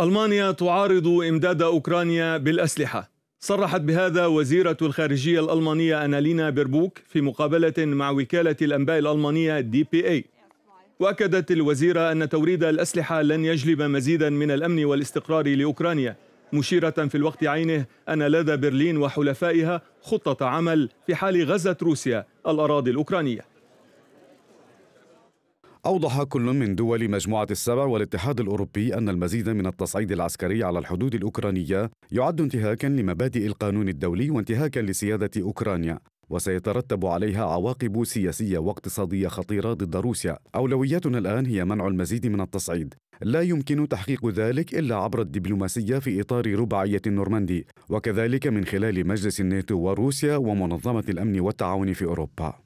ألمانيا تعارض إمداد أوكرانيا بالأسلحة صرحت بهذا وزيرة الخارجية الألمانية أنالينا بيربوك في مقابلة مع وكالة الأنباء الألمانية دي بي اي وأكدت الوزيرة أن توريد الأسلحة لن يجلب مزيدا من الأمن والاستقرار لأوكرانيا مشيرة في الوقت عينه أن لدى برلين وحلفائها خطة عمل في حال غزت روسيا الأراضي الأوكرانية أوضح كل من دول مجموعة السبع والاتحاد الأوروبي أن المزيد من التصعيد العسكري على الحدود الأوكرانية يعد انتهاكا لمبادئ القانون الدولي وانتهاكا لسيادة أوكرانيا وسيترتب عليها عواقب سياسية واقتصادية خطيرة ضد روسيا أولوياتنا الآن هي منع المزيد من التصعيد لا يمكن تحقيق ذلك إلا عبر الدبلوماسية في إطار رباعية النورماندي وكذلك من خلال مجلس الناتو وروسيا ومنظمة الأمن والتعاون في أوروبا